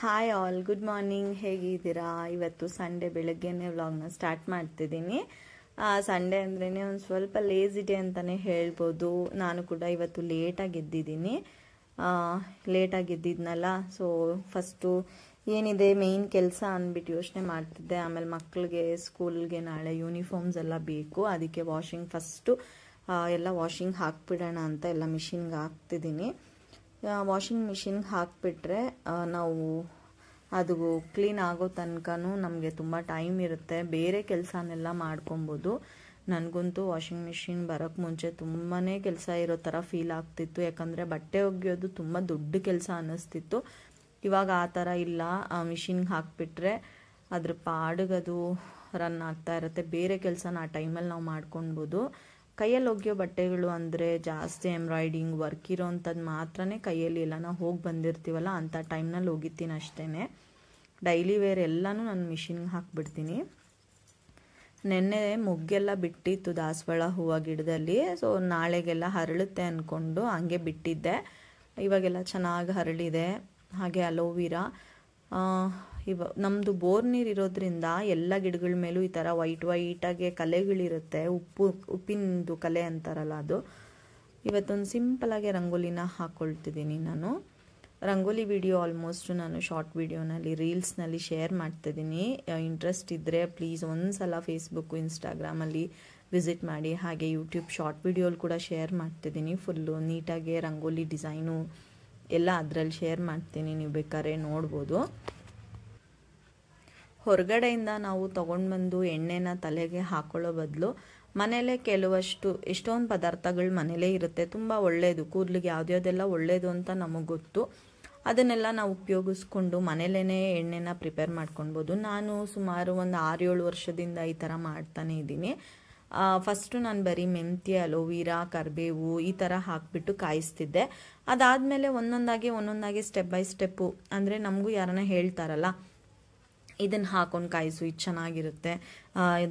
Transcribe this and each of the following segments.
hi all good morning ಹೇಗಿದ್ದೀರಾ ಇವತ್ತು Sunday ಬೆಳಗ್ಗೆನೇ ವ್ಲಾಗ್ನ ಸ್ಟಾರ್ಟ್ ಮಾಡ್ತಿದ್ದೀನಿ ಸಂಡೇ ಅಂದ್ರೇ ಒಂದು ಸ್ವಲ್ಪ ಲೇಜಿ ಡೇ ಅಂತಲೇ ಹೇಳ್ಬೋದು ನಾನು ಕೂಡ ಇವತ್ತು ಲೇಟಾಗಿ ಎದ್ದಿದ್ದೀನಿ ಲೇಟಾಗಿ ಎದ್ದಿದ್ನಲ್ಲ ಸೊ ಫಸ್ಟು ಏನಿದೆ ಮೇಯ್ನ್ ಕೆಲಸ ಅಂದ್ಬಿಟ್ಟು ಯೋಚನೆ ಮಾಡ್ತಿದ್ದೆ ಆಮೇಲೆ ಮಕ್ಕಳಿಗೆ ಸ್ಕೂಲ್ಗೆ ನಾಳೆ ಯೂನಿಫಾರ್ಮ್ಸ್ ಎಲ್ಲ ಬೇಕು ಅದಕ್ಕೆ ವಾಷಿಂಗ್ ಫಸ್ಟು ಎಲ್ಲ ವಾಷಿಂಗ್ ಹಾಕ್ಬಿಡೋಣ ಅಂತ ಎಲ್ಲ ಮಿಷಿನ್ಗೆ ಹಾಕ್ತಿದ್ದೀನಿ ವಾಷಿಂಗ್ ಮಿಷಿನ್ಗೆ ಹಾಕಿಬಿಟ್ರೆ ನಾವು ಅದು ಕ್ಲೀನ್ ಆಗೋ ತನಕ ನಮಗೆ ತುಂಬ ಟೈಮ್ ಇರುತ್ತೆ ಬೇರೆ ಕೆಲಸನೆಲ್ಲ ಮಾಡ್ಕೊಬೋದು ನನಗಂತೂ ವಾಷಿಂಗ್ ಮಿಷಿನ್ ಬರೋಕ್ಕೆ ಮುಂಚೆ ತುಂಬಾ ಕೆಲಸ ಇರೋ ಥರ ಫೀಲ್ ಆಗ್ತಿತ್ತು ಯಾಕಂದರೆ ಬಟ್ಟೆ ಒಗೆಯೋದು ತುಂಬ ದೊಡ್ಡ ಕೆಲಸ ಅನ್ನಿಸ್ತಿತ್ತು ಇವಾಗ ಆ ಥರ ಇಲ್ಲ ಆ ಮಿಷಿನ್ಗೆ ಹಾಕಿಬಿಟ್ರೆ ಅದ್ರ ಪಾಡಿಗದು ರನ್ ಆಗ್ತಾ ಇರುತ್ತೆ ಬೇರೆ ಕೆಲಸನ ಆ ಟೈಮಲ್ಲಿ ನಾವು ಮಾಡ್ಕೊಬೋದು ಕೈಯಲ್ಲಿ ಒಗೆಯೋ ಬಟ್ಟೆಗಳು ಅಂದರೆ ಜಾಸ್ತಿ ಎಂಬ್ರಾಯ್ಡಿಂಗ್ ವರ್ಕ್ ಇರೋ ಅಂಥದ್ದು ಮಾತ್ರನೇ ಕೈಯಲ್ಲಿ ಇಲ್ಲ ನಾವು ಹೋಗಿ ಬಂದಿರ್ತೀವಲ್ಲ ಅಂಥ ಟೈಮ್ನಲ್ಲಿ ಒಗಿತೀನಿ ಅಷ್ಟೇ ಡೈಲಿ ವೇರ್ ಎಲ್ಲನೂ ನಾನು ಮಿಷಿನ್ಗೆ ಹಾಕ್ಬಿಡ್ತೀನಿ ನೆನ್ನೆ ಮುಗ್ಗೆಲ್ಲ ಬಿಟ್ಟಿತ್ತು ದಾಸವಾಳ ಹೂವು ಗಿಡದಲ್ಲಿ ಸೊ ನಾಳೆಗೆಲ್ಲ ಹರಳುತ್ತೆ ಅಂದ್ಕೊಂಡು ಹಂಗೆ ಬಿಟ್ಟಿದ್ದೆ ಇವಾಗೆಲ್ಲ ಚೆನ್ನಾಗಿ ಹರಳಿದೆ ಹಾಗೆ ಅಲೋವಿರಾ ಇವ ನಮ್ಮದು ಬೋರ್ ನೀರು ಇರೋದ್ರಿಂದ ಎಲ್ಲ ಗಿಡಗಳ ಮೇಲೂ ಈ ಥರ ವೈಟ್ ವೈಟಾಗೆ ಕಲೆಗಳಿರುತ್ತೆ ಉಪ್ಪು ಉಪ್ಪಿನದು ಕಲೆ ಅಂತಾರಲ್ಲ ಅದು ಇವತ್ತೊಂದು ಸಿಂಪಲಾಗಿ ರಂಗೋಲಿನ ಹಾಕ್ಕೊಳ್ತಿದ್ದೀನಿ ನಾನು ರಂಗೋಲಿ ವಿಡಿಯೋ ಆಲ್ಮೋಸ್ಟ್ ನಾನು ಶಾರ್ಟ್ ವಿಡಿಯೋನಲ್ಲಿ ರೀಲ್ಸ್ನಲ್ಲಿ ಶೇರ್ ಮಾಡ್ತಿದ್ದೀನಿ ಇಂಟ್ರೆಸ್ಟ್ ಇದ್ದರೆ ಪ್ಲೀಸ್ ಒಂದು ಸಲ ಫೇಸ್ಬುಕ್ಕು ಇನ್ಸ್ಟಾಗ್ರಾಮಲ್ಲಿ ವಿಸಿಟ್ ಮಾಡಿ ಹಾಗೆ ಯೂಟ್ಯೂಬ್ ಶಾರ್ಟ್ ವಿಡಿಯೋಲಿ ಕೂಡ ಶೇರ್ ಮಾಡ್ತಿದ್ದೀನಿ ಫುಲ್ಲು ನೀಟಾಗಿ ರಂಗೋಲಿ ಡಿಸೈನು ಎಲ್ಲ ಅದರಲ್ಲಿ ಶೇರ್ ಮಾಡ್ತೀನಿ ನೀವು ಬೇಕಾದ್ರೆ ನೋಡ್ಬೋದು ಹೊರಗಡೆಯಿಂದ ನಾವು ತೊಗೊಂಡು ಬಂದು ಎಣ್ಣೆನ ತಲೆಗೆ ಹಾಕೊಳ್ಳೋ ಬದಲು ಮನೆಯಲ್ಲೇ ಕೆಲವಷ್ಟು ಎಷ್ಟೊಂದು ಪದಾರ್ಥಗಳು ಮನೇಲೇ ಇರುತ್ತೆ ತುಂಬ ಒಳ್ಳೆಯದು ಕೂದಲಿಗೆ ಯಾವುದ್ಯಾವುದೆಲ್ಲ ಒಳ್ಳೆಯದು ಅಂತ ನಮಗೆ ಗೊತ್ತು ಅದನ್ನೆಲ್ಲ ನಾವು ಉಪಯೋಗಿಸ್ಕೊಂಡು ಮನೇಲೇ ಎಣ್ಣೆನ ಪ್ರಿಪೇರ್ ಮಾಡ್ಕೊಳ್ಬೋದು ನಾನು ಸುಮಾರು ಒಂದು ಆರು ಏಳು ವರ್ಷದಿಂದ ಈ ಥರ ಮಾಡ್ತಾನೆ ಇದ್ದೀನಿ ಫಸ್ಟು ನಾನು ಬರೀ ಮೆಂತ್ಯ ಅಲೋವೀರಾ ಕರಿಬೇವು ಈ ಥರ ಹಾಕಿಬಿಟ್ಟು ಕಾಯಿಸ್ತಿದ್ದೆ ಅದಾದಮೇಲೆ ಒಂದೊಂದಾಗಿ ಒಂದೊಂದಾಗಿ ಸ್ಟೆಪ್ ಬೈ ಸ್ಟೆಪ್ಪು ಅಂದರೆ ನಮಗೂ ಯಾರನ್ನ ಹೇಳ್ತಾರಲ್ಲ ಇದನ್ನು ಹಾಕೊಂಡು ಕಾಯಿಸು ಇದು ಚೆನ್ನಾಗಿರುತ್ತೆ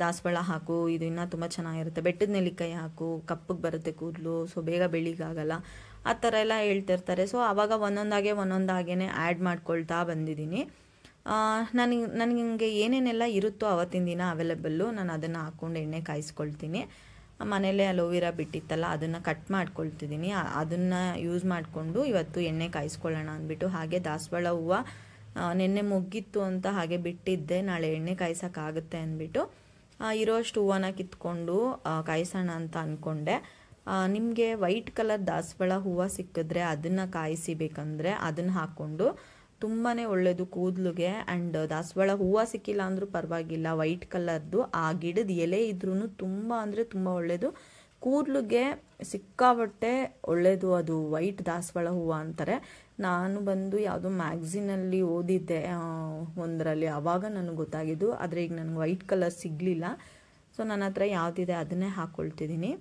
ದಾಸವಾಳ ಹಾಕು ಇದು ಇನ್ನೂ ತುಂಬ ಚೆನ್ನಾಗಿರುತ್ತೆ ಬೆಟ್ಟದ ನೆಲ್ಲಿಕಾಯಿ ಹಾಕು ಕಪ್ಪಗೆ ಬರುತ್ತೆ ಕೂದಲು ಸೊ ಬೇಗ ಬೆಳಿಗ್ಗಾಗಲ್ಲ ಆ ಥರ ಎಲ್ಲ ಹೇಳ್ತಿರ್ತಾರೆ ಸೊ ಆವಾಗ ಒಂದೊಂದಾಗೆ ಒಂದೊಂದಾಗೇ ಆ್ಯಡ್ ಮಾಡ್ಕೊಳ್ತಾ ಬಂದಿದ್ದೀನಿ ನನಗೆ ನನಗೆ ಏನೇನೆಲ್ಲ ಇರುತ್ತೋ ಅವತ್ತಿನ ದಿನ ಅವೈಲೇಬಲ್ಲು ನಾನು ಅದನ್ನು ಹಾಕ್ಕೊಂಡು ಎಣ್ಣೆ ಕಾಯಿಸ್ಕೊಳ್ತೀನಿ ಮನೆಯಲ್ಲೇ ಅಲೋವಿರಾ ಬಿಟ್ಟಿತ್ತಲ್ಲ ಅದನ್ನು ಕಟ್ ಮಾಡ್ಕೊಳ್ತಿದ್ದೀನಿ ಅದನ್ನು ಯೂಸ್ ಮಾಡಿಕೊಂಡು ಇವತ್ತು ಎಣ್ಣೆ ಕಾಯಿಸ್ಕೊಳ್ಳೋಣ ಅಂದ್ಬಿಟ್ಟು ಹಾಗೆ ದಾಸವಾಳ ಹೂವು ನಿನ್ನೆ ಮುಗ್ಗಿತ್ತು ಅಂತ ಹಾಗೆ ಬಿಟ್ಟಿದ್ದೆ ನಾಳೆ ಎಣ್ಣೆ ಕಾಯಿಸೋಕ್ಕಾಗುತ್ತೆ ಅಂದ್ಬಿಟ್ಟು ಇರೋಷ್ಟು ಹೂವನ್ನ ಕಿತ್ಕೊಂಡು ಕಾಯಿಸೋಣ ಅಂತ ಅಂದ್ಕೊಂಡೆ ನಿಮಗೆ ವೈಟ್ ಕಲರ್ ದಾಸವಾಳ ಹೂವು ಸಿಕ್ಕಿದ್ರೆ ಅದನ್ನು ಕಾಯಿಸಿ ಬೇಕಂದರೆ ಅದನ್ನು ಹಾಕ್ಕೊಂಡು ತುಂಬಾ ಒಳ್ಳೆಯದು ಕೂದಲಿಗೆ ಆ್ಯಂಡ್ ದಾಸವಾಳ ಹೂವು ಸಿಕ್ಕಿಲ್ಲ ಅಂದರೂ ಪರವಾಗಿಲ್ಲ ವೈಟ್ ಕಲರ್ದು ಆ ಗಿಡದ ಎಲೆ ಇದ್ರೂ ತುಂಬ ಅಂದರೆ ತುಂಬ ಒಳ್ಳೆಯದು ಕೂದಲಿಗೆ ಸಿಕ್ಕಾಬಟ್ಟೆ ಒಳ್ಳೆಯದು ಅದು ವೈಟ್ ದಾಸವಾಳ ಹೂವು ಅಂತಾರೆ ನಾನು ಬಂದು ಯಾವುದೋ ಮ್ಯಾಗ್ಝಿನಲ್ಲಿ ಓದಿದ್ದೆ ಒಂದರಲ್ಲಿ ಆವಾಗ ನನಗೆ ಗೊತ್ತಾಗಿದ್ದು ಆದರೆ ಈಗ ನನಗೆ ವೈಟ್ ಕಲರ್ ಸಿಗಲಿಲ್ಲ ಸೊ ನನ್ನ ಹತ್ರ ಯಾವುದಿದೆ ಅದನ್ನೇ ಹಾಕ್ಕೊಳ್ತಿದ್ದೀನಿ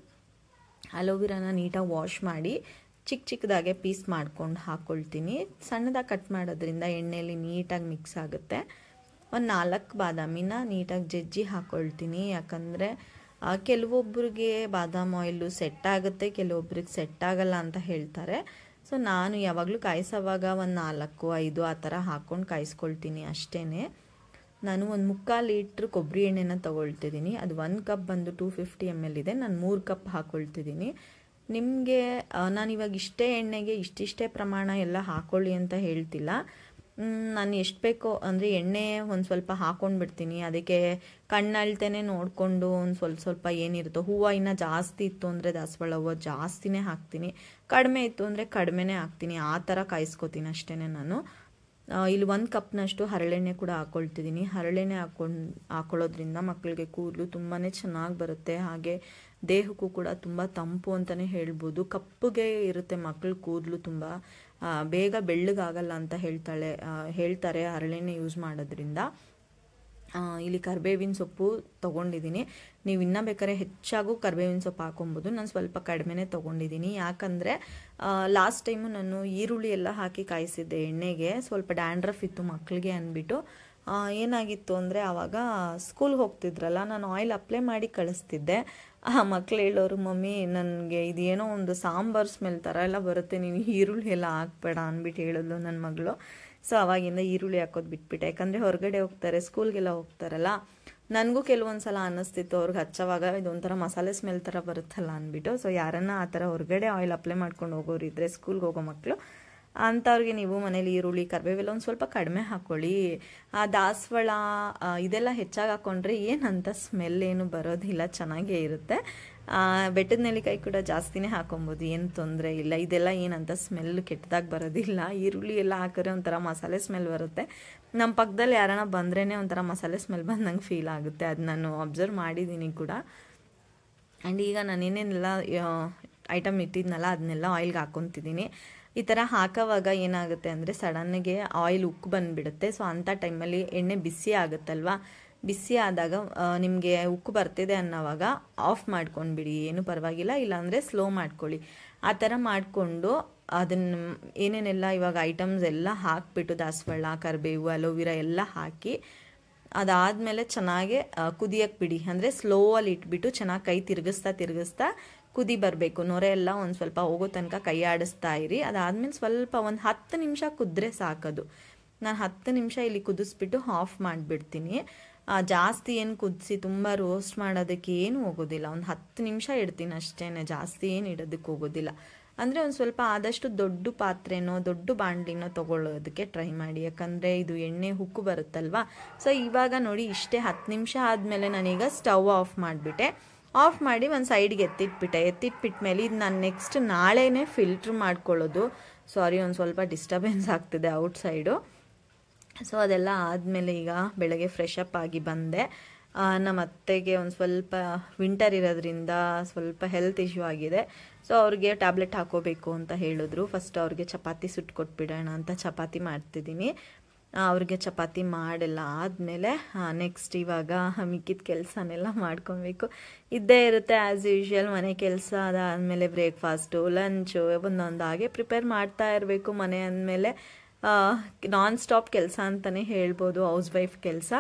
ಅಲೋವಿರಾನ ನೀಟಾಗಿ ವಾಶ್ ಮಾಡಿ ಚಿಕ್ಕ ಚಿಕ್ಕದಾಗೆ ಪೀಸ್ ಮಾಡ್ಕೊಂಡು ಹಾಕ್ಕೊಳ್ತೀನಿ ಸಣ್ಣದಾಗಿ ಕಟ್ ಮಾಡೋದ್ರಿಂದ ಎಣ್ಣೆಯಲ್ಲಿ ನೀಟಾಗಿ ಮಿಕ್ಸ್ ಆಗುತ್ತೆ ಒಂದು ನಾಲ್ಕು ಬಾದಾಮಿನ ನೀಟಾಗಿ ಜಜ್ಜಿ ಹಾಕ್ಕೊಳ್ತೀನಿ ಯಾಕಂದರೆ ಕೆಲವೊಬ್ಬರಿಗೆ ಬಾದಾಮ್ ಆಯಿಲು ಸೆಟ್ ಆಗುತ್ತೆ ಕೆಲವೊಬ್ಬರಿಗೆ ಸೆಟ್ ಆಗಲ್ಲ ಅಂತ ಹೇಳ್ತಾರೆ ಸೊ ನಾನು ಯಾವಾಗಲೂ ಕಾಯಿಸೋವಾಗ ಒಂದು ನಾಲ್ಕು ಐದು ಆ ಥರ ಹಾಕ್ಕೊಂಡು ಕಾಯಿಸ್ಕೊಳ್ತೀನಿ ಅಷ್ಟೇ ನಾನು ಒಂದು ಮುಕ್ಕಾಲು ಲೀಟ್ರ್ ಕೊಬ್ಬರಿ ಎಣ್ಣೆನ ತೊಗೊಳ್ತಿದ್ದೀನಿ ಅದು ಒಂದು ಕಪ್ ಬಂದು ಟೂ ಫಿಫ್ಟಿ ಎಮ್ ಎಲ್ ಇದೆ ನಾನು ಮೂರು ಕಪ್ ಹಾಕ್ಕೊಳ್ತಿದ್ದೀನಿ ನಿಮಗೆ ನಾನಿವಾಗ ಇಷ್ಟೇ ಎಣ್ಣೆಗೆ ಇಷ್ಟಿಷ್ಟೇ ಪ್ರಮಾಣ ಎಲ್ಲ ಹಾಕೊಳ್ಳಿ ಅಂತ ಹೇಳ್ತಿಲ್ಲ ನಾನು ಎಷ್ಟು ಬೇಕೋ ಅಂದರೆ ಎಣ್ಣೆ ಒಂದು ಸ್ವಲ್ಪ ಬಿಡ್ತೀನಿ ಅದಕ್ಕೆ ಕಣ್ಣಳ್ತೇನೆ ನೋಡಿಕೊಂಡು ಒಂದು ಸ್ವಲ್ಪ ಸ್ವಲ್ಪ ಏನಿರುತ್ತೋ ಹೂವು ಇನ್ನು ಜಾಸ್ತಿ ಇತ್ತು ಅಂದರೆ ದಾಸವಾಳ ಹೂವು ಜಾಸ್ತಿನೇ ಹಾಕ್ತೀನಿ ಕಡಿಮೆ ಇತ್ತು ಅಂದರೆ ಕಡಿಮೆನೇ ಹಾಕ್ತೀನಿ ಆ ಥರ ಕಾಯಿಸ್ಕೊತೀನಿ ಅಷ್ಟೇ ನಾನು ಇಲ್ಲಿ ಒಂದು ಕಪ್ನಷ್ಟು ಹರಳೆಣ್ಣೆ ಕೂಡ ಹಾಕ್ಕೊಳ್ತಿದ್ದೀನಿ ಹರಳೆಣ್ಣೆ ಹಾಕೊಂಡು ಹಾಕೊಳ್ಳೋದ್ರಿಂದ ಮಕ್ಕಳಿಗೆ ಕೂದಲು ತುಂಬಾ ಚೆನ್ನಾಗಿ ಬರುತ್ತೆ ಹಾಗೆ ದೇಹಕ್ಕೂ ಕೂಡ ತುಂಬ ತಂಪು ಅಂತಲೇ ಹೇಳ್ಬೋದು ಕಪ್ಪುಗೆ ಇರುತ್ತೆ ಮಕ್ಕಳು ಕೂದಲು ತುಂಬ ಬೇಗ ಬೆಳ್ಳಗಾಗಲ್ಲ ಅಂತ ಹೇಳ್ತಾಳೆ ಹೇಳ್ತಾರೆ ಹರಳೆಣ್ಣೆ ಯೂಸ್ ಮಾಡೋದ್ರಿಂದ ಇಲ್ಲಿ ಕರ್ಬೇವಿನ ಸೊಪ್ಪು ತೊಗೊಂಡಿದ್ದೀನಿ ನೀವು ಇನ್ನೂ ಬೇಕಾದ್ರೆ ಹೆಚ್ಚಾಗೂ ಕರ್ಬೇವಿನ ಸೊಪ್ಪು ಹಾಕೊಬೋದು ನಾನು ಸ್ವಲ್ಪ ಕಡಿಮೆನೇ ತೊಗೊಂಡಿದ್ದೀನಿ ಯಾಕಂದರೆ ಲಾಸ್ಟ್ ಟೈಮು ನಾನು ಈರುಳ್ಳಿ ಎಲ್ಲ ಹಾಕಿ ಕಾಯಿಸಿದ್ದೆ ಎಣ್ಣೆಗೆ ಸ್ವಲ್ಪ ಡ್ಯಾಂಡ್ರಫ್ ಇತ್ತು ಮಕ್ಕಳಿಗೆ ಅಂದ್ಬಿಟ್ಟು ಏನಾಗಿತ್ತು ಅಂದರೆ ಆವಾಗ ಸ್ಕೂಲ್ಗೆ ಹೋಗ್ತಿದ್ರಲ್ಲ ನಾನು ಆಯಿಲ್ ಅಪ್ಲೈ ಮಾಡಿ ಕಳಿಸ್ತಿದ್ದೆ ಆ ಮಕ್ಳು ಹೇಳೋರು ಮಮ್ಮಿ ನನಗೆ ಇದೇನೋ ಒಂದು ಸಾಂಬಾರ್ ಸ್ಮೆಲ್ ಥರ ಎಲ್ಲ ಬರುತ್ತೆ ನೀನು ಈರುಳ್ಳಿ ಎಲ್ಲ ಹಾಕ್ಬೇಡ ಅಂದ್ಬಿಟ್ಟು ಹೇಳಿದ್ಲು ನನ್ನ ಮಗಳು ಸೊ ಅವಾಗಿಂದ ಈರುಳ್ಳಿ ಹಾಕೋದು ಬಿಟ್ಬಿಟ್ಟೆ ಯಾಕಂದರೆ ಹೊರಗಡೆ ಹೋಗ್ತಾರೆ ಸ್ಕೂಲ್ಗೆಲ್ಲ ಹೋಗ್ತಾರಲ್ಲ ನನಗೂ ಕೆಲವೊಂದು ಸಲ ಅನ್ನಿಸ್ತಿತ್ತು ಅವ್ರಿಗೆ ಹಚ್ಚವಾಗ ಇದೊಂಥರ ಮಸಾಲೆ ಸ್ಮೆಲ್ ಥರ ಬರುತ್ತಲ್ಲ ಅಂದ್ಬಿಟ್ಟು ಸೊ ಯಾರನ್ನ ಆ ಥರ ಹೊರಗಡೆ ಆಯಿಲ್ ಅಪ್ಲೈ ಮಾಡ್ಕೊಂಡು ಹೋಗೋರು ಹೋಗೋರಿದ್ರೆ ಸ್ಕೂಲ್ಗೆ ಹೋಗೋ ಮಕ್ಕಳು ಅಂಥವ್ರಿಗೆ ನೀವು ಮನೇಲಿ ಈರುಳ್ಳಿ ಕರಿಬೇವೆಲ್ಲ ಒಂದು ಸ್ವಲ್ಪ ಕಡಿಮೆ ಹಾಕ್ಕೊಳ್ಳಿ ಆ ದಾಸವಾಳ ಇದೆಲ್ಲ ಹೆಚ್ಚಾಗಿ ಹಾಕ್ಕೊಂಡ್ರೆ ಏನಂತ ಸ್ಮೆಲ್ ಏನು ಬರೋದಿಲ್ಲ ಚೆನ್ನಾಗೇ ಇರುತ್ತೆ ಬೆಟ್ಟದ ನೆಲ್ಲಿಕಾಯಿ ಕೂಡ ಜಾಸ್ತಿನೇ ಹಾಕೊಬೋದು ಏನು ತೊಂದರೆ ಇಲ್ಲ ಇದೆಲ್ಲ ಏನಂತ ಸ್ಮೆಲ್ ಕೆಟ್ಟದಾಗಿ ಬರೋದಿಲ್ಲ ಈರುಳ್ಳಿ ಎಲ್ಲ ಹಾಕಿದ್ರೆ ಒಂಥರ ಮಸಾಲೆ ಸ್ಮೆಲ್ ಬರುತ್ತೆ ನಮ್ಮ ಪಕ್ಕದಲ್ಲಿ ಯಾರನ್ನ ಬಂದ್ರೇ ಒಂಥರ ಮಸಾಲೆ ಸ್ಮೆಲ್ ಬಂದಂಗೆ ಫೀಲ್ ಆಗುತ್ತೆ ಅದು ನಾನು ಅಬ್ಸರ್ವ್ ಮಾಡಿದ್ದೀನಿ ಕೂಡ ಆ್ಯಂಡ್ ಈಗ ನಾನು ಏನೇನೆಲ್ಲ ಐಟಮ್ ಇಟ್ಟಿದ್ನಲ್ಲ ಅದನ್ನೆಲ್ಲ ಆಯಿಲ್ಗೆ ಹಾಕ್ಕೊತಿದ್ದೀನಿ ಈ ಥರ ಹಾಕೋವಾಗ ಏನಾಗುತ್ತೆ ಅಂದರೆ ಸಡನ್ನಿಗೆ ಆಯಿಲ್ ಉಕ್ಕು ಬಂದುಬಿಡುತ್ತೆ ಸೊ ಅಂಥ ಟೈಮಲ್ಲಿ ಎಣ್ಣೆ ಬಿಸಿ ಆಗುತ್ತಲ್ವ ಬಿಸಿ ಆದಾಗ ನಿಮಗೆ ಉಕ್ಕು ಬರ್ತಿದೆ ಅನ್ನೋವಾಗ ಆಫ್ ಮಾಡ್ಕೊಂಡ್ಬಿಡಿ ಏನು ಪರವಾಗಿಲ್ಲ ಇಲ್ಲಾಂದರೆ ಸ್ಲೋ ಮಾಡ್ಕೊಳ್ಳಿ ಆ ಥರ ಮಾಡಿಕೊಂಡು ಅದನ್ನು ಏನೇನೆಲ್ಲ ಇವಾಗ ಐಟಮ್ಸ್ ಎಲ್ಲ ಹಾಕಿಬಿಟ್ಟು ದಾಸವಾಳ ಕರಿಬೇವು ಅಲೋವೀರಾ ಎಲ್ಲ ಹಾಕಿ ಅದಾದಮೇಲೆ ಚೆನ್ನಾಗೆ ಕುದಿಯೋಕ್ಕೆ ಬಿಡಿ ಅಂದರೆ ಸ್ಲೋ ಅಲ್ಲಿ ಇಟ್ಬಿಟ್ಟು ಚೆನ್ನಾಗಿ ಕೈ ತಿರುಗಿಸ್ತಾ ತಿರುಗಿಸ್ತಾ ಕುದಿ ಬರಬೇಕು ನೊರೆ ಎಲ್ಲ ಒಂದು ಸ್ವಲ್ಪ ಹೋಗೋ ತನಕ ಕೈ ಆಡಿಸ್ತಾ ಇರಿ ಅದಾದ್ಮೇಲೆ ಸ್ವಲ್ಪ ಒಂದು ಹತ್ತು ನಿಮಿಷ ಕುದ್ರೆ ಸಾಕದು ನಾನು ಹತ್ತು ನಿಮಿಷ ಇಲ್ಲಿ ಕುದಿಸ್ಬಿಟ್ಟು ಆಫ್ ಮಾಡಿಬಿಡ್ತೀನಿ ಜಾಸ್ತಿ ಏನು ಕುದಿಸಿ ತುಂಬ ರೋಸ್ಟ್ ಮಾಡೋದಕ್ಕೆ ಏನು ಹೋಗೋದಿಲ್ಲ ಒಂದು ಹತ್ತು ನಿಮಿಷ ಇಡ್ತೀನಿ ಅಷ್ಟೇ ಜಾಸ್ತಿ ಏನು ಇಡೋದಕ್ಕೆ ಹೋಗೋದಿಲ್ಲ ಅಂದರೆ ಒಂದು ಸ್ವಲ್ಪ ಆದಷ್ಟು ದೊಡ್ಡ ಪಾತ್ರೆನೋ ದೊಡ್ಡ ಬಾಂಡ್ಲಿನೋ ತೊಗೊಳ್ಳೋದಕ್ಕೆ ಟ್ರೈ ಮಾಡಿ ಯಾಕಂದರೆ ಇದು ಎಣ್ಣೆ ಹುಕ್ಕು ಬರುತ್ತಲ್ವ ಸೊ ಇವಾಗ ನೋಡಿ ಇಷ್ಟೇ ಹತ್ತು ನಿಮಿಷ ಆದಮೇಲೆ ನಾನೀಗ ಸ್ಟವ್ ಆಫ್ ಮಾಡಿಬಿಟ್ಟೆ ಆಫ್ ಮಾಡಿ ಒಂದು ಸೈಡ್ಗೆ ಎತ್ತಿಟ್ಬಿಟ್ಟೆ ಎತ್ತಿಟ್ಬಿಟ್ಮೇಲೆ ಇದು ನಾನು ನೆಕ್ಸ್ಟ್ ನಾಳೆನೇ ಫಿಲ್ಟ್ರ್ ಮಾಡ್ಕೊಳ್ಳೋದು ಸಾರಿ ಒಂದು ಸ್ವಲ್ಪ ಡಿಸ್ಟರ್ಬೆನ್ಸ್ ಆಗ್ತಿದೆ ಔಟ್ ಸೈಡು ಸೊ ಅದೆಲ್ಲ ಆದಮೇಲೆ ಈಗ ಬೆಳಗ್ಗೆ ಫ್ರೆಶ್ ಅಪ್ ಆಗಿ ಬಂದೆ ನಮ್ಮ ಅತ್ತೆಗೆ ಒಂದು ಸ್ವಲ್ಪ ವಿಂಟರ್ ಇರೋದ್ರಿಂದ ಸ್ವಲ್ಪ ಹೆಲ್ತ್ ಇಶ್ಯೂ ಆಗಿದೆ ಸೊ ಅವ್ರಿಗೆ ಟ್ಯಾಬ್ಲೆಟ್ ಹಾಕೋಬೇಕು ಅಂತ ಹೇಳಿದ್ರು ಫಸ್ಟ್ ಅವ್ರಿಗೆ ಚಪಾತಿ ಸುಟ್ಟು ಕೊಟ್ಬಿಡೋಣ ಅಂತ ಚಪಾತಿ ಮಾಡ್ತಿದ್ದೀನಿ ಅವ್ರಿಗೆ ಚಪಾತಿ ಮಾಡೆಲ್ಲ ಆದಮೇಲೆ ನೆಕ್ಸ್ಟ್ ಇವಾಗ ಮಿಕ್ಕಿದ ಕೆಲಸನೆಲ್ಲ ಮಾಡ್ಕೊಬೇಕು ಇದ್ದೇ ಇರುತ್ತೆ ಆ್ಯಸ್ ಯೂಶ್ವಲ್ ಮನೆ ಕೆಲಸ ಅದಾದಮೇಲೆ ಬ್ರೇಕ್ಫಾಸ್ಟು ಲಂಚು ಹಾಗೆ ಪ್ರಿಪೇರ್ ಮಾಡ್ತಾ ಇರಬೇಕು ಮನೆ ಅಂದಮೇಲೆ ನಾನ್ ಸ್ಟಾಪ್ ಕೆಲಸ ಅಂತಲೇ ಹೇಳ್ಬೋದು ಹೌಸ್ ವೈಫ್ ಕೆಲಸ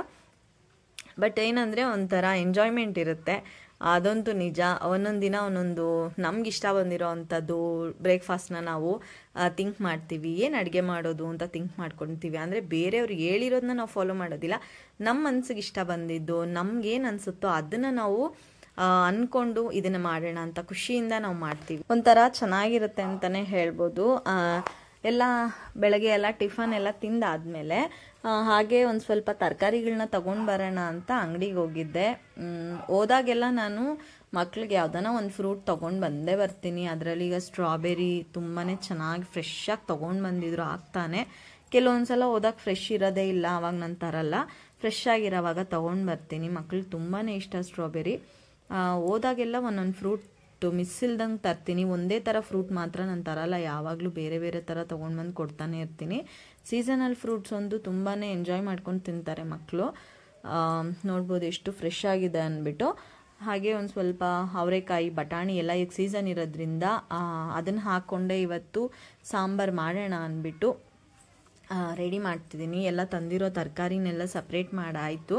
ಬಟ್ ಏನಂದರೆ ಒಂಥರ ಎಂಜಾಯ್ಮೆಂಟ್ ಇರುತ್ತೆ ಅದಂತೂ ನಿಜ ಒಂದೊಂದು ದಿನ ಒಂದೊಂದು ಇಷ್ಟ ಬಂದಿರೋ ಅಂಥದ್ದು ಬ್ರೇಕ್ಫಾಸ್ಟ್ನ ನಾವು ಥಿಂಕ್ ಮಾಡ್ತೀವಿ ಏನು ಅಡುಗೆ ಮಾಡೋದು ಅಂತ ಥಿಂಕ್ ಮಾಡ್ಕೊತೀವಿ ಅಂದರೆ ಬೇರೆಯವ್ರು ಹೇಳಿರೋದನ್ನ ನಾವು ಫಾಲೋ ಮಾಡೋದಿಲ್ಲ ನಮ್ಮ ಮನಸ್ಸಿಗೆ ಇಷ್ಟ ಬಂದಿದ್ದು ನಮ್ಗೇನು ಅನಿಸುತ್ತೋ ಅದನ್ನು ನಾವು ಅಂದ್ಕೊಂಡು ಇದನ್ನು ಮಾಡೋಣ ಅಂತ ಖುಷಿಯಿಂದ ನಾವು ಮಾಡ್ತೀವಿ ಒಂಥರ ಚೆನ್ನಾಗಿರುತ್ತೆ ಅಂತಲೇ ಹೇಳ್ಬೋದು ಎಲ್ಲ ಬೆಳಗ್ಗೆ ಎಲ್ಲ ಟಿಫನ್ ಎಲ್ಲ ತಿಂದಾದ್ಮೇಲೆ ಹಾಗೆ ಒಂದು ಸ್ವಲ್ಪ ತರಕಾರಿಗಳನ್ನ ತಗೊಂಡು ಬರೋಣ ಅಂತ ಅಂಗಡಿಗೆ ಹೋಗಿದ್ದೆ ಹೋದಾಗೆಲ್ಲ ನಾನು ಮಕ್ಳಿಗೆ ಯಾವ್ದಾನ ಒಂದು ಫ್ರೂಟ್ ತೊಗೊಂಡು ಬಂದೇ ಬರ್ತೀನಿ ಅದರಲ್ಲಿ ಈಗ ಸ್ಟ್ರಾಬೆರಿ ತುಂಬಾ ಚೆನ್ನಾಗಿ ಫ್ರೆಶ್ಶಾಗಿ ತೊಗೊಂಡು ಬಂದಿದ್ರು ಆಗ್ತಾನೆ ಕೆಲವೊಂದು ಸಲ ಹೋದಾಗ ಫ್ರೆಶ್ ಇರೋದೇ ಇಲ್ಲ ಅವಾಗ ನಾನು ತರಲ್ಲ ಫ್ರೆಶ್ ಆಗಿರೋವಾಗ ತೊಗೊಂಡು ಬರ್ತೀನಿ ಮಕ್ಳಿಗೆ ತುಂಬಾ ಇಷ್ಟ ಸ್ಟ್ರಾಬೆರಿ ಹೋದಾಗೆಲ್ಲ ಒಂದೊಂದು ಫ್ರೂಟ್ ಫ್ರೂಟು ಮಿಸ್ ಇಲ್ದಂಗೆ ತರ್ತೀನಿ ಒಂದೇ ಥರ ಫ್ರೂಟ್ ಮಾತ್ರ ನಾನು ತರಲ್ಲ ಯಾವಾಗಲೂ ಬೇರೆ ಬೇರೆ ಥರ ತೊಗೊಂಡು ಬಂದು ಕೊಡ್ತಾನೆ ಇರ್ತೀನಿ ಸೀಸನಲ್ ಫ್ರೂಟ್ಸ್ ಒಂದು ತುಂಬಾ ಎಂಜಾಯ್ ಮಾಡ್ಕೊಂಡು ತಿಂತಾರೆ ಮಕ್ಕಳು ನೋಡ್ಬೋದು ಎಷ್ಟು ಫ್ರೆಶ್ ಆಗಿದೆ ಅಂದ್ಬಿಟ್ಟು ಹಾಗೆ ಒಂದು ಸ್ವಲ್ಪ ಅವರೆಕಾಯಿ ಬಟಾಣಿ ಎಲ್ಲ ಈಗ ಸೀಸನ್ ಇರೋದ್ರಿಂದ ಅದನ್ನು ಹಾಕ್ಕೊಂಡೇ ಇವತ್ತು ಸಾಂಬಾರು ಮಾಡೋಣ ಅಂದ್ಬಿಟ್ಟು ರೆಡಿ ಮಾಡ್ತಿದ್ದೀನಿ ಎಲ್ಲ ತಂದಿರೋ ತರಕಾರಿನೆಲ್ಲ ಸಪ್ರೇಟ್ ಮಾಡಾಯಿತು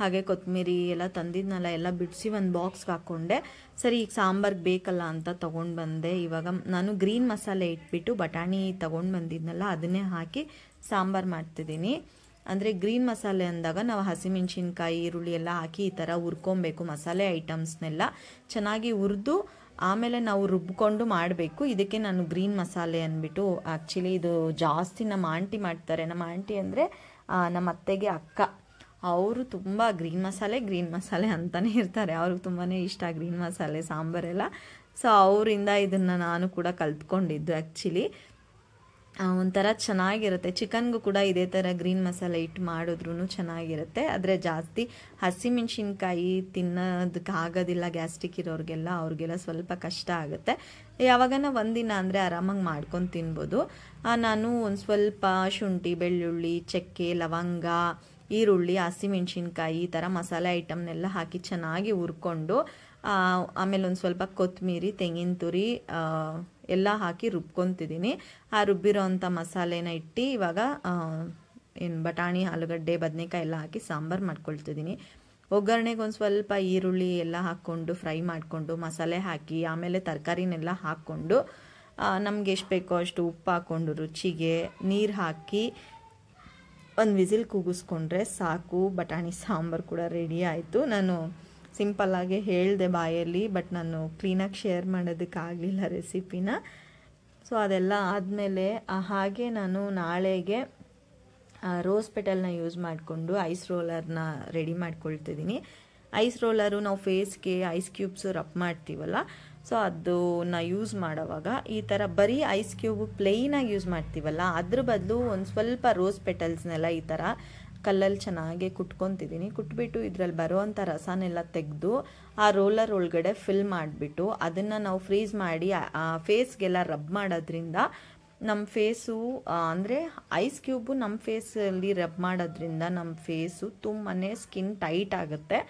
ಹಾಗೆ ಕೊತ್ತಂಬರಿ ಎಲ್ಲ ತಂದಿದ್ನಲ್ಲ ಎಲ್ಲ ಬಿಡಿಸಿ ಒಂದು ಬಾಕ್ಸ್ಗೆ ಹಾಕ್ಕೊಂಡೆ ಸರಿ ಈಗ ಸಾಂಬಾರ್ಗೆ ಬೇಕಲ್ಲ ಅಂತ ತೊಗೊಂಡು ಬಂದೆ ಇವಾಗ ನಾನು ಗ್ರೀನ್ ಮಸಾಲೆ ಇಟ್ಬಿಟ್ಟು ಬಟಾಣಿ ತೊಗೊಂಡು ಬಂದಿದ್ನಲ್ಲ ಅದನ್ನೇ ಹಾಕಿ ಸಾಂಬಾರು ಮಾಡ್ತಿದ್ದೀನಿ ಅಂದರೆ ಗ್ರೀನ್ ಮಸಾಲೆ ಅಂದಾಗ ನಾವು ಹಸಿಮೆಣ್ಸಿನ್ಕಾಯಿ ಈರುಳ್ಳಿ ಎಲ್ಲ ಹಾಕಿ ಈ ಥರ ಹುರ್ಕೊಬೇಕು ಮಸಾಲೆ ಐಟಮ್ಸ್ನೆಲ್ಲ ಚೆನ್ನಾಗಿ ಹುರಿದು ಆಮೇಲೆ ನಾವು ರುಬ್ಬಿಕೊಂಡು ಮಾಡಬೇಕು ಇದಕ್ಕೆ ನಾನು ಗ್ರೀನ್ ಮಸಾಲೆ ಅಂದ್ಬಿಟ್ಟು ಆ್ಯಕ್ಚುಲಿ ಇದು ಜಾಸ್ತಿ ನಮ್ಮ ಆಂಟಿ ಮಾಡ್ತಾರೆ ನಮ್ಮ ಆಂಟಿ ಅಂದರೆ ನಮ್ಮ ಅತ್ತೆಗೆ ಅಕ್ಕ ಅವರು ತುಂಬ ಗ್ರೀನ್ ಮಸಾಲೆ ಗ್ರೀನ್ ಮಸಾಲೆ ಅಂತಲೇ ಇರ್ತಾರೆ ಅವ್ರಿಗೆ ತುಂಬಾ ಇಷ್ಟ ಗ್ರೀನ್ ಮಸಾಲೆ ಸಾಂಬಾರೆಲ್ಲ ಸೊ ಅವರಿಂದ ಇದನ್ನು ನಾನು ಕೂಡ ಕಲ್ತ್ಕೊಂಡಿದ್ದು ಆ್ಯಕ್ಚುಲಿ ಒಂಥರ ಚೆನ್ನಾಗಿರುತ್ತೆ ಚಿಕನ್ಗೂ ಕೂಡ ಇದೇ ಥರ ಗ್ರೀನ್ ಮಸಾಲೆ ಇಟ್ಟು ಮಾಡಿದ್ರೂ ಚೆನ್ನಾಗಿರುತ್ತೆ ಆದರೆ ಜಾಸ್ತಿ ಹಸಿಮೆಣ್ಸಿನ್ಕಾಯಿ ತಿನ್ನೋದಕ್ಕೆ ಆಗೋದಿಲ್ಲ ಗ್ಯಾಸ್ಟ್ರಿಕ್ ಇರೋರಿಗೆಲ್ಲ ಅವ್ರಿಗೆಲ್ಲ ಸ್ವಲ್ಪ ಕಷ್ಟ ಆಗುತ್ತೆ ಯಾವಾಗನ ಒಂದಿನ ಅಂದರೆ ಆರಾಮಾಗಿ ಮಾಡ್ಕೊಂಡು ತಿನ್ಬೋದು ನಾನು ಒಂದು ಸ್ವಲ್ಪ ಶುಂಠಿ ಬೆಳ್ಳುಳ್ಳಿ ಚಕ್ಕೆ ಲವಂಗ ಈರುಳ್ಳಿ ಹಸಿಮೆಣ್ಸಿನ್ಕಾಯಿ ಈ ಥರ ಮಸಾಲೆ ಐಟಮ್ನೆಲ್ಲ ಹಾಕಿ ಚೆನ್ನಾಗಿ ಹುರ್ಕೊಂಡು ಆಮೇಲೆ ಒಂದು ಸ್ವಲ್ಪ ಕೊತ್ತಂಬರಿ ತೆಂಗಿನ ತುರಿ ಎಲ್ಲ ಹಾಕಿ ರುಬ್ಕೊತಿದ್ದೀನಿ ಆ ರುಬ್ಬಿರೋ ಅಂಥ ಮಸಾಲೆನ ಇಟ್ಟು ಇವಾಗ ಏನು ಬಟಾಣಿ ಆಲೂಗಡ್ಡೆ ಬದನೆಕಾಯಿ ಎಲ್ಲ ಹಾಕಿ ಸಾಂಬಾರು ಮಾಡ್ಕೊಳ್ತಿದ್ದೀನಿ ಒಗ್ಗರಣೆಗೆ ಒಂದು ಸ್ವಲ್ಪ ಈರುಳ್ಳಿ ಎಲ್ಲ ಹಾಕ್ಕೊಂಡು ಫ್ರೈ ಮಾಡಿಕೊಂಡು ಮಸಾಲೆ ಹಾಕಿ ಆಮೇಲೆ ತರಕಾರಿನೆಲ್ಲ ಹಾಕ್ಕೊಂಡು ನಮಗೆ ಎಷ್ಟು ಬೇಕೋ ಅಷ್ಟು ಉಪ್ಪು ಹಾಕ್ಕೊಂಡು ರುಚಿಗೆ ನೀರು ಹಾಕಿ ಒಂದು ವಿಸಿಲ್ ಕೂಗಿಸ್ಕೊಂಡ್ರೆ ಸಾಕು ಬಟಾಣಿ ಸಾಂಬಾರು ಕೂಡ ರೆಡಿ ಆಯಿತು ನಾನು ಸಿಂಪಲ್ಲಾಗೆ ಹೇಳಿದೆ ಬಾಯಲ್ಲಿ ಬಟ್ ನಾನು ಕ್ಲೀನಾಗಿ ಶೇರ್ ಮಾಡೋದಕ್ಕಾಗಲಿಲ್ಲ ರೆಸಿಪಿನ ಸೊ ಅದೆಲ್ಲ ಆದಮೇಲೆ ಹಾಗೆ ನಾನು ನಾಳೆಗೆ ರೋಸ್ ಪೆಟಲ್ನ ಯೂಸ್ ಮಾಡಿಕೊಂಡು ಐಸ್ ರೋಲರ್ನ ರೆಡಿ ಮಾಡ್ಕೊಳ್ತಿದ್ದೀನಿ ಐಸ್ ರೋಲರು ನಾವು ಫೇಸ್ಗೆ ಐಸ್ ಕ್ಯೂಬ್ಸು ರಪ್ ಮಾಡ್ತೀವಲ್ಲ ಸೊ ಅದನ್ನ ಯೂಸ್ ಮಾಡೋವಾಗ ಈ ಥರ ಬರೀ ಐಸ್ ಕ್ಯೂಬ್ ಪ್ಲೇನಾಗಿ ಯೂಸ್ ಮಾಡ್ತೀವಲ್ಲ ಅದ್ರ ಬದಲು ಒಂದು ಸ್ವಲ್ಪ ರೋಸ್ ಪೆಟಲ್ಸ್ನೆಲ್ಲ ಈ ಥರ ಕಲ್ಲಲ್ಲಿ ಚೆನ್ನಾಗಿ ಕುಟ್ಕೊತಿದ್ದೀನಿ ಕುಟ್ಬಿಟ್ಟು ಇದರಲ್ಲಿ ಬರೋವಂಥ ರಸನೆಲ್ಲ ತೆಗೆದು ಆ ರೋಲರ್ ಒಳಗಡೆ ಫಿಲ್ ಮಾಡಿಬಿಟ್ಟು ಅದನ್ನು ನಾವು ಫ್ರೀಸ್ ಮಾಡಿ ಫೇಸ್ಗೆಲ್ಲ ರಬ್ ಮಾಡೋದ್ರಿಂದ ನಮ್ಮ ಫೇಸು ಅಂದರೆ ಐಸ್ ಕ್ಯೂಬು ನಮ್ಮ ಫೇಸಲ್ಲಿ ರಬ್ ಮಾಡೋದ್ರಿಂದ ನಮ್ಮ ಫೇಸು ತುಂಬಾ ಸ್ಕಿನ್ ಟೈಟ್ ಆಗುತ್ತೆ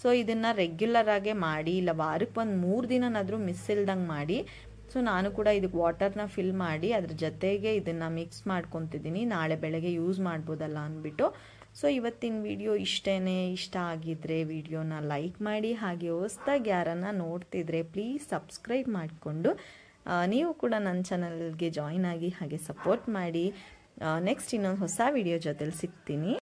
ಸೊ ಇದನ್ನು ರೆಗ್ಯುಲರ್ ಆಗೇ ಮಾಡಿ ಇಲ್ಲ ವಾರಕ್ಕೆ ಒಂದು ಮೂರು ದಿನನಾದರೂ ಮಿಸ್ ಇಲ್ದಂಗೆ ಮಾಡಿ ಸೊ ನಾನು ಕೂಡ ಇದಕ್ಕೆ ವಾಟರ್ನ ಫಿಲ್ ಮಾಡಿ ಅದ್ರ ಜೊತೆಗೆ ಇದನ್ನು ಮಿಕ್ಸ್ ಮಾಡ್ಕೊತಿದ್ದೀನಿ ನಾಳೆ ಬೆಳಗ್ಗೆ ಯೂಸ್ ಮಾಡ್ಬೋದಲ್ಲ ಅಂದ್ಬಿಟ್ಟು ಸೊ ಇವತ್ತಿನ ವಿಡಿಯೋ ಇಷ್ಟೇ ಇಷ್ಟ ಆಗಿದ್ರೆ ವಿಡಿಯೋನ ಲೈಕ್ ಮಾಡಿ ಹಾಗೆ ಹೊಸ್ದಾಗಿ ಯಾರನ್ನು ನೋಡ್ತಿದ್ರೆ ಪ್ಲೀಸ್ ಸಬ್ಸ್ಕ್ರೈಬ್ ಮಾಡಿಕೊಂಡು ನೀವು ಕೂಡ ನನ್ನ ಚಾನಲ್ಗೆ ಜಾಯಿನ್ ಆಗಿ ಹಾಗೆ ಸಪೋರ್ಟ್ ಮಾಡಿ ನೆಕ್ಸ್ಟ್ ಇನ್ನೊಂದು ಹೊಸ ವಿಡಿಯೋ ಜೊತೆಲಿ ಸಿಗ್ತೀನಿ